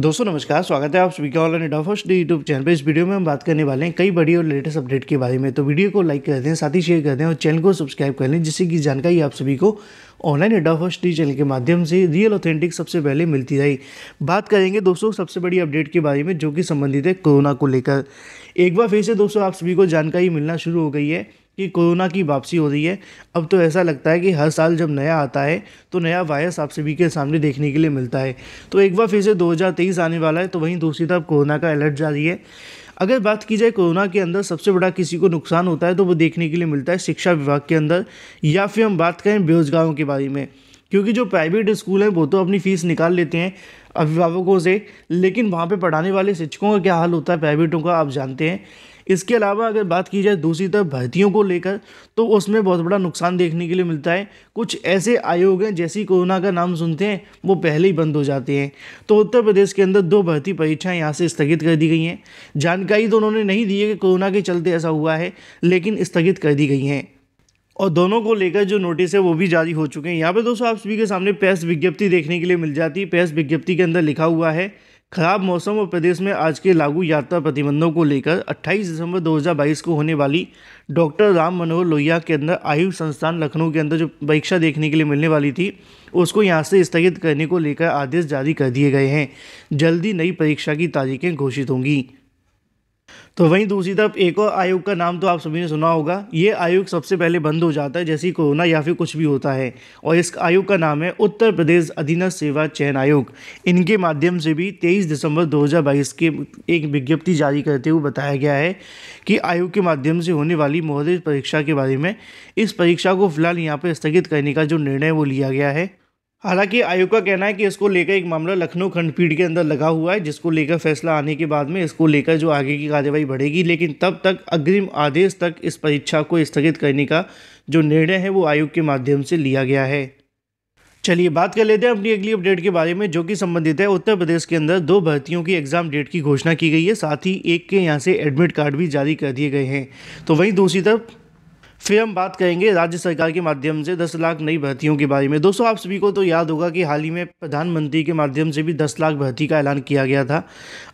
दोस्तों नमस्कार स्वागत है आप सभी का ऑनलाइन एंड डॉफर्स डी यूट्यूब चैनल पर इस वीडियो में हम बात करने वाले हैं कई बड़ी और लेटेस्ट अपडेट के बारे में तो वीडियो को लाइक कर दें साथ ही शेयर कर दें और चैनल को सब्सक्राइब कर लें जिससे कि जानकारी आप सभी को ऑनलाइन अड्डा फर्स्ट डी चैनल के माध्यम से रियल ऑथेंटिक सबसे पहले मिलती रही बात करेंगे दोस्तों सबसे बड़ी अपडेट के बारे में जो कि संबंधित है कोरोना को लेकर एक बार फिर से दोस्तों आप सभी को जानकारी मिलना शुरू हो गई है कि कोरोना की वापसी हो रही है अब तो ऐसा लगता है कि हर साल जब नया आता है तो नया वायरस आप सभी के सामने देखने के लिए मिलता है तो एक बार फिर से 2023 आने वाला है तो वहीं दूसरी तरफ कोरोना का अलर्ट जारी है अगर बात की जाए कोरोना के अंदर सबसे बड़ा किसी को नुकसान होता है तो वो देखने के लिए मिलता है शिक्षा विभाग के अंदर या फिर हम बात करें बेरोजगारों के बारे में क्योंकि जो प्राइवेट स्कूल हैं वो तो अपनी फ़ीस निकाल लेते हैं अभिभावकों से लेकिन वहाँ पे पढ़ाने वाले शिक्षकों का क्या हाल होता है प्राइवेटों का आप जानते हैं इसके अलावा अगर बात की जाए दूसरी तरफ भर्तियों को लेकर तो उसमें बहुत बड़ा नुकसान देखने के लिए मिलता है कुछ ऐसे आयोग हैं जैसे कोरोना का नाम सुनते हैं वो पहले ही बंद हो जाते हैं तो उत्तर प्रदेश के अंदर दो भर्ती परीक्षाएँ यहाँ से स्थगित कर दी गई हैं जानकारी तो उन्होंने नहीं दी है कि कोरोना के चलते ऐसा हुआ है लेकिन स्थगित कर दी गई हैं और दोनों को लेकर जो नोटिस है वो भी जारी हो चुके हैं यहाँ पे दोस्तों आप सभी के सामने प्रेस विज्ञप्ति देखने के लिए मिल जाती है प्रेस विज्ञप्ति के अंदर लिखा हुआ है खराब मौसम और प्रदेश में आज के लागू यात्रा प्रतिबंधों को लेकर 28 दिसंबर 2022 को होने वाली डॉक्टर राम मनोहर लोहिया के अंदर आयुष संस्थान लखनऊ के अंदर जो परीक्षा देखने के लिए मिलने वाली थी उसको यहां से स्थगित करने को लेकर आदेश जारी कर दिए गए हैं जल्दी नई परीक्षा की तारीखें घोषित होंगी तो वहीं दूसरी तरफ एक और आयोग का नाम तो आप सभी ने सुना होगा ये आयोग सबसे पहले बंद हो जाता है जैसे कोरोना या फिर कुछ भी होता है और इस आयोग का नाम है उत्तर प्रदेश अधीनस्थ सेवा चयन आयोग इनके माध्यम से भी 23 दिसंबर 2022 के एक विज्ञप्ति जारी करते हुए बताया गया है कि आयोग के माध्यम से होने वाली मोहरित परीक्षा के बारे में इस परीक्षा को फिलहाल यहाँ पर स्थगित करने का जो निर्णय वो लिया गया है हालांकि आयोग का कहना है कि इसको लेकर एक मामला लखनऊ खंडपीठ के अंदर लगा हुआ है जिसको लेकर फैसला आने के बाद में इसको लेकर जो आगे की कार्यवाही बढ़ेगी लेकिन तब तक अग्रिम आदेश तक इस परीक्षा को स्थगित करने का जो निर्णय है वो आयोग के माध्यम से लिया गया है चलिए बात कर लेते हैं अपनी अगली अपडेट के बारे में जो कि संबंधित है उत्तर प्रदेश के अंदर दो भर्तियों की एग्जाम डेट की घोषणा की गई है साथ ही एक के यहाँ से एडमिट कार्ड भी जारी कर दिए गए हैं तो वहीं दूसरी तरफ फिर हम बात करेंगे राज्य सरकार के माध्यम से दस लाख नई भर्तियों के बारे में दोस्तों आप सभी को तो याद होगा कि हाल ही में प्रधानमंत्री के माध्यम से भी दस लाख भर्ती का ऐलान किया गया था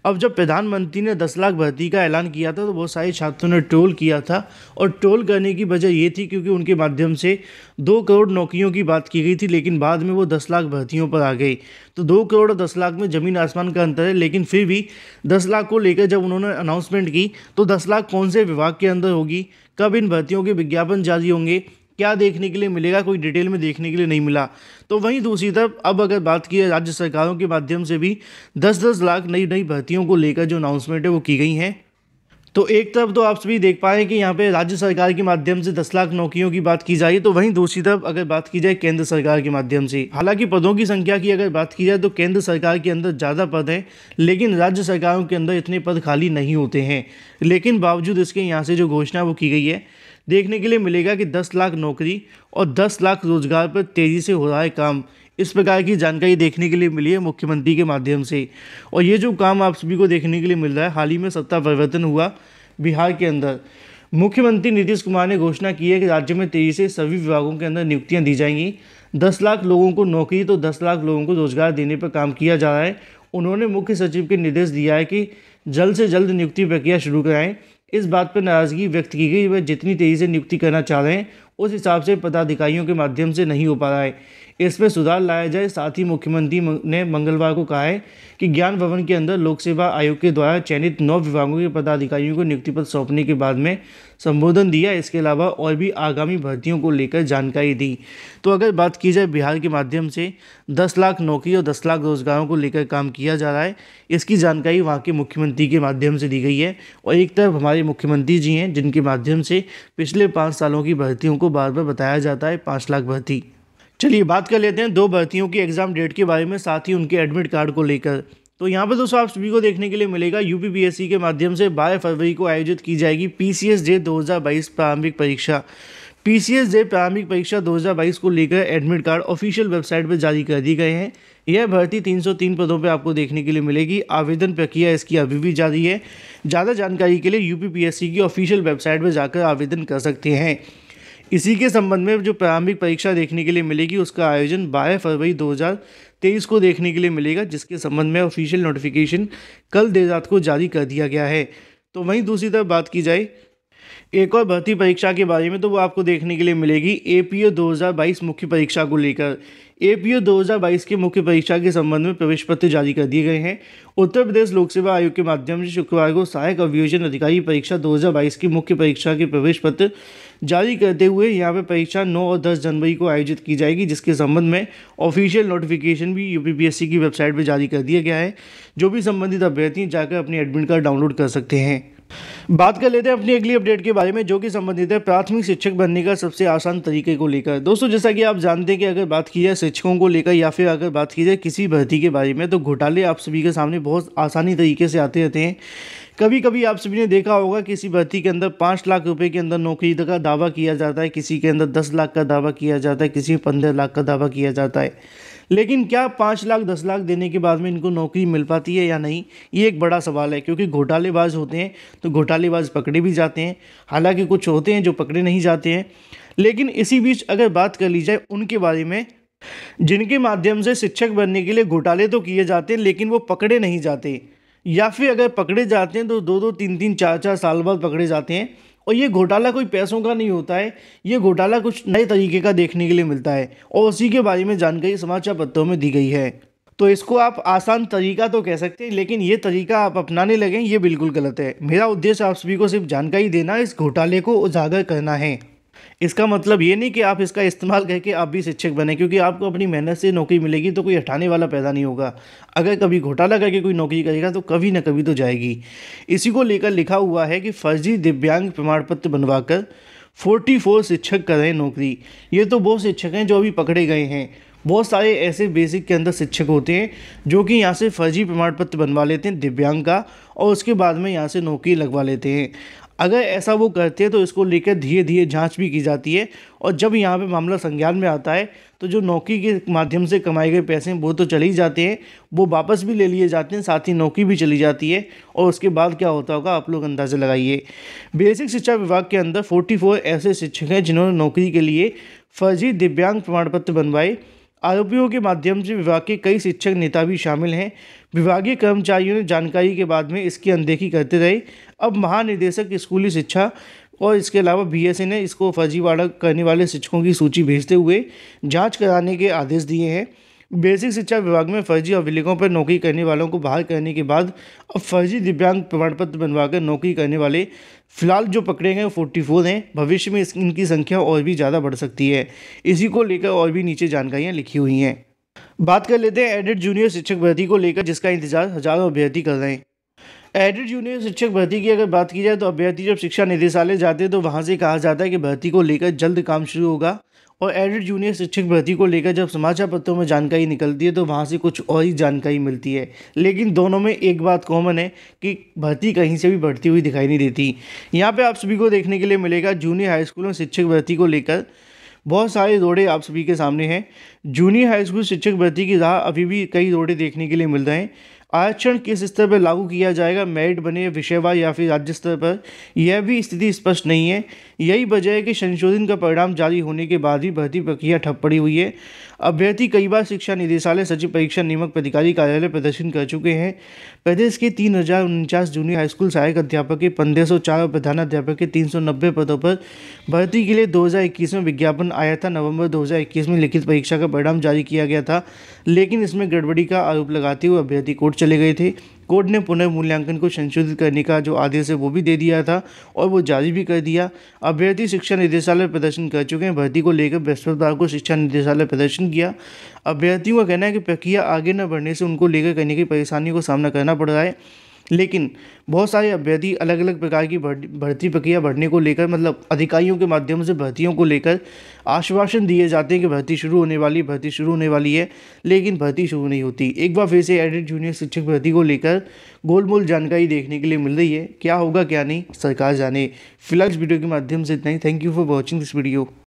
अब जब प्रधानमंत्री ने दस लाख भर्ती का ऐलान किया था तो बहुत सारे छात्रों ने ट्रोल किया था और ट्रोल करने की वजह ये थी क्योंकि उनके माध्यम से दो करोड़ नौकरियों की बात की गई थी लेकिन बाद में वो दस लाख भर्तियों पर आ गई तो दो करोड़ और दस लाख में ज़मीन आसमान का अंतर है लेकिन फिर भी दस लाख को लेकर जब उन्होंने अनाउंसमेंट की तो दस लाख कौन से विभाग के अंदर होगी कब इन भर्तियों के विज्ञापन जारी होंगे क्या देखने के लिए मिलेगा कोई डिटेल में देखने के लिए नहीं मिला तो वहीं दूसरी तरफ अब अगर बात की राज्य सरकारों के माध्यम से भी दस दस लाख नई नई भर्तियों को लेकर जो अनाउंसमेंट है वो की गई हैं तो एक तरफ तो आप सभी देख पाए कि यहाँ पे राज्य सरकार के माध्यम से दस लाख नौकरियों की बात की जा रही है तो वहीं दूसरी तरफ अगर बात की जाए केंद्र सरकार के माध्यम से हालांकि पदों की संख्या की अगर बात की जाए तो केंद्र सरकार के अंदर ज़्यादा पद हैं लेकिन राज्य सरकारों के अंदर इतने पद खाली नहीं होते हैं लेकिन बावजूद इसके यहाँ से जो घोषणा वो की गई है देखने के लिए मिलेगा कि दस लाख नौकरी और दस लाख रोजगार पर तेज़ी से हो रहा है काम इस प्रकार की जानकारी देखने के लिए मिली है मुख्यमंत्री के माध्यम से और ये जो काम आप सभी को देखने के लिए मिल रहा है हाल ही में सत्ता परिवर्तन हुआ बिहार के अंदर मुख्यमंत्री नीतीश कुमार ने घोषणा की है कि राज्य में तेजी से सभी विभागों के अंदर नियुक्तियां दी जाएंगी दस लाख लोगों को नौकरी तो दस लाख लोगों को रोजगार देने पर काम किया जा रहा है उन्होंने मुख्य सचिव के निर्देश दिया है कि जल्द से जल्द नियुक्ति प्रक्रिया शुरू कराएं इस बात पर नाराजगी व्यक्त की गई वह जितनी तेज़ी से नियुक्ति करना चाह रहे हैं उस हिसाब से पदाधिकारियों के माध्यम से नहीं हो पा रहा है इसमें सुधार लाया जाए साथ ही मुख्यमंत्री ने मंगलवार को कहा है कि ज्ञान भवन के अंदर लोक सेवा आयोग के द्वारा चयनित नौ विभागों के पदाधिकारियों को नियुक्ति पत्र सौंपने के बाद में संबोधन दिया इसके अलावा और भी आगामी भर्तियों को लेकर जानकारी दी तो अगर बात की जाए बिहार के माध्यम से दस लाख नौकरी और दस लाख रोजगारों को लेकर काम किया जा रहा है इसकी जानकारी वहाँ के मुख्यमंत्री के माध्यम से दी गई है और एक तरफ हमारे मुख्यमंत्री जी हैं जिनके माध्यम से पिछले पाँच सालों की भर्तियों को को बार बार बताया जाता है पाँच लाख भर्ती चलिए बात कर लेते हैं दो भर्तियों की एग्ज़ाम डेट के बारे में साथ ही उनके एडमिट कार्ड को लेकर तो यहाँ पर दोस्तों आप सभी को देखने के लिए मिलेगा यू के माध्यम से बारह फरवरी को आयोजित की जाएगी पी सी एस जे 2022 प्रारंभिक परीक्षा पी सी एस जे प्रारंभिक परीक्षा 2022 को लेकर एडमिट कार्ड ऑफिशियल वेबसाइट पर जारी कर दी गए हैं यह भर्ती 303 पदों पर आपको देखने के लिए मिलेगी आवेदन प्रक्रिया इसकी अभी भी जारी है ज़्यादा जानकारी के लिए यू की ऑफिशियल वेबसाइट पर जाकर आवेदन कर सकते हैं इसी के संबंध में जो प्रारंभिक परीक्षा देखने के लिए मिलेगी उसका आयोजन 12 फरवरी 2023 को देखने के लिए मिलेगा जिसके संबंध में ऑफिशियल नोटिफिकेशन कल देर रात को जारी कर दिया गया है तो वहीं दूसरी तरफ बात की जाए एक और भर्ती परीक्षा के बारे में तो वो आपको देखने के लिए मिलेगी ए पी ओ 2022 मुख्य परीक्षा को लेकर ए पी ओ 2022 की मुख्य परीक्षा के संबंध में प्रवेश पत्र जारी कर दिए गए हैं उत्तर प्रदेश लोक सेवा आयोग के माध्यम से शुक्रवार को सहायक अभियोजन अधिकारी परीक्षा 2022 की मुख्य परीक्षा के प्रवेश पत्र जारी करते हुए यहाँ पर परीक्षा नौ और दस जनवरी को आयोजित की जाएगी जिसके संबंध में ऑफिशियल नोटिफिकेशन भी सी की वेबसाइट पर जारी कर दिया गया है जो भी संबंधित अभ्यर्थी जाकर अपने एडमिट कार्ड डाउनलोड कर सकते हैं बात कर लेते हैं अपनी अगली अपडेट के बारे में जो कि संबंधित है प्राथमिक शिक्षक बनने का सबसे आसान तरीके को लेकर दोस्तों जैसा कि आप जानते हैं कि अगर बात की जाए शिक्षकों को लेकर या फिर अगर बात की जाए किसी भर्ती के बारे में तो घोटाले आप सभी के सामने बहुत आसानी तरीके से आते रहते हैं कभी कभी आप सभी ने देखा होगा किसी भर्ती के अंदर पाँच लाख रुपए के अंदर नौकरी का दावा किया जाता है किसी के अंदर दस लाख का दावा किया जाता है किसी में पंद्रह लाख का दावा किया जाता है लेकिन क्या पाँच लाख दस लाख देने के बाद में इनको नौकरी मिल पाती है या नहीं ये एक बड़ा सवाल है क्योंकि घोटालेबाज होते हैं तो घोटालेबाज पकड़े भी जाते हैं हालांकि कुछ होते हैं जो पकड़े नहीं जाते हैं लेकिन इसी बीच अगर बात कर ली जाए उनके बारे में जिनके माध्यम से शिक्षक बनने के लिए घोटाले तो किए जाते हैं लेकिन वो पकड़े नहीं जाते या फिर अगर पकड़े जाते हैं तो दो दो तीन तीन चार चार साल बाद पकड़े जाते हैं और ये घोटाला कोई पैसों का नहीं होता है ये घोटाला कुछ नए तरीके का देखने के लिए मिलता है और उसी के बारे में जानकारी समाचार पत्रों में दी गई है तो इसको आप आसान तरीका तो कह सकते हैं लेकिन ये तरीका आप अपनाने लगें ये बिल्कुल गलत है मेरा उद्देश्य आप सभी को सिर्फ जानकारी देना इस घोटाले को उजागर करना है इसका मतलब ये नहीं कि आप इसका इस्तेमाल करके आप भी शिक्षक बने क्योंकि आपको अपनी मेहनत से नौकरी मिलेगी तो कोई हटाने वाला पैदा नहीं होगा अगर कभी घोटाला करके कोई नौकरी करेगा तो कभी ना कभी तो जाएगी इसी को लेकर लिखा हुआ है कि फर्जी दिव्यांग प्रमाण पत्र बनवाकर फोर्टी फोर शिक्षक करें नौकरी ये तो बहुत शिक्षक हैं जो अभी पकड़े गए हैं बहुत सारे ऐसे बेसिक के अंदर शिक्षक होते हैं जो कि यहाँ से फर्जी प्रमाण पत्र बनवा लेते हैं दिव्यांग का और उसके बाद में यहाँ से नौकरी लगवा लेते हैं अगर ऐसा वो करते हैं तो इसको लेकर धीरे धीरे जांच भी की जाती है और जब यहाँ पे मामला संज्ञान में आता है तो जो नौकरी के माध्यम से कमाए गए पैसे हैं वो तो चले ही जाते हैं वो वापस भी ले लिए जाते हैं साथ ही नौकरी भी चली जाती है और उसके बाद क्या होता होगा आप लोग अंदाजे लगाइए बेसिक शिक्षा विभाग के अंदर फोर्टी ऐसे शिक्षक हैं जिन्होंने नौकरी के लिए फर्जी दिव्यांग प्रमाण पत्र बनवाए आरोपियों के माध्यम से विभाग के कई शिक्षक नेता भी शामिल हैं विभागीय कर्मचारियों ने जानकारी के बाद में इसकी अनदेखी करते रहे अब महानिदेशक स्कूली शिक्षा और इसके अलावा बीएसए ने इसको फर्जीवाड़ा करने वाले शिक्षकों की सूची भेजते हुए जांच कराने के आदेश दिए हैं बेसिक शिक्षा विभाग में फर्जी अभिलेखों पर नौकरी करने वालों को बाहर करने के बाद अब फर्जी दिव्यांग प्रमाण पत्र बनवाकर नौकरी करने वाले फिलहाल जो पकड़े गए फोर्टी फोर हैं भविष्य में इनकी संख्या और भी ज़्यादा बढ़ सकती है इसी को लेकर और भी नीचे जानकारियाँ लिखी हुई हैं बात कर लेते हैं एडेड जूनियर शिक्षक भर्ती को लेकर जिसका इंतजार हजारों अभ्यर्थी कर रहे हैं एडेड जूनियर शिक्षक भर्ती की अगर बात की जाए तो अभ्यर्थी जब शिक्षा निदेशालय जाते हैं तो वहाँ से कहा जाता है कि भर्ती को लेकर जल्द काम शुरू होगा और एडेड जूनियर शिक्षक भर्ती को लेकर जब समाचार पत्रों में जानकारी निकलती है तो वहाँ से कुछ और ही जानकारी मिलती है लेकिन दोनों में एक बात कॉमन है कि भर्ती कहीं से भी बढ़ती हुई दिखाई नहीं देती यहाँ पे आप सभी को देखने के लिए मिलेगा जूनियर हाई स्कूल में शिक्षक भर्ती को लेकर बहुत सारे दौड़े आप सभी के सामने हैं जूनियर हाई स्कूल शिक्षक भर्ती की राह अभी भी कई दौड़े देखने के लिए मिल रहे हैं आरक्षण किस स्तर पर लागू किया जाएगा मेरिट बने विषयवार या फिर राज्य स्तर पर यह भी स्थिति स्पष्ट नहीं है यही वजह है कि संशोधन का परिणाम जारी होने के बाद ही भर्ती प्रक्रिया ठप पड़ी हुई है अभ्यर्थी कई बार शिक्षा निदेशालय सचिव परीक्षा नियमक प्राधिकारी कार्यालय प्रदर्शन कर चुके हैं प्रदेश के तीन हजार उनचास जूनियर हाईस्कूल सहायक अध्यापक के पंद्रह सौ चार और प्रधानाध्यापक के तीन सौ नब्बे पदों पर भर्ती के लिए दो हजार इक्कीस में विज्ञापन आया था नवंबर दो हजार इक्कीस में लिखित परीक्षा का परिणाम जारी किया गया था लेकिन इसमें गड़बड़ी का आरोप लगाते हुए अभ्यर्थी कोर्ट चले गए थे कोर्ट ने पुनर्मूल्यांकन को संशोधित करने का जो आदेश है वो भी दे दिया था और वो जारी भी कर दिया अभ्यर्थी शिक्षा निदेशालय प्रदर्शन कर चुके हैं भर्ती को लेकर बृहस्पतिवार को शिक्षा निदेशालय प्रदर्शन किया अभ्यर्थियों का कहना है कि प्रक्रिया आगे न बढ़ने से उनको लेकर कहीं की परेशानियों का सामना करना पड़ रहा है लेकिन बहुत सारे अभ्यर्थी अलग अलग प्रकार की भर्ती प्रक्रिया बढ़ने को लेकर मतलब अधिकारियों के माध्यम से भर्तियों को लेकर आश्वासन दिए जाते हैं कि भर्ती शुरू होने वाली भर्ती शुरू होने वाली है लेकिन भर्ती शुरू नहीं होती एक बार फिर से एडिट जूनियर शिक्षक भर्ती को लेकर गोलमोल जानकारी देखने के लिए मिल रही है क्या होगा क्या नहीं सरकार जाने फिलहाल इस वीडियो के माध्यम से इतना ही thank you for watching this video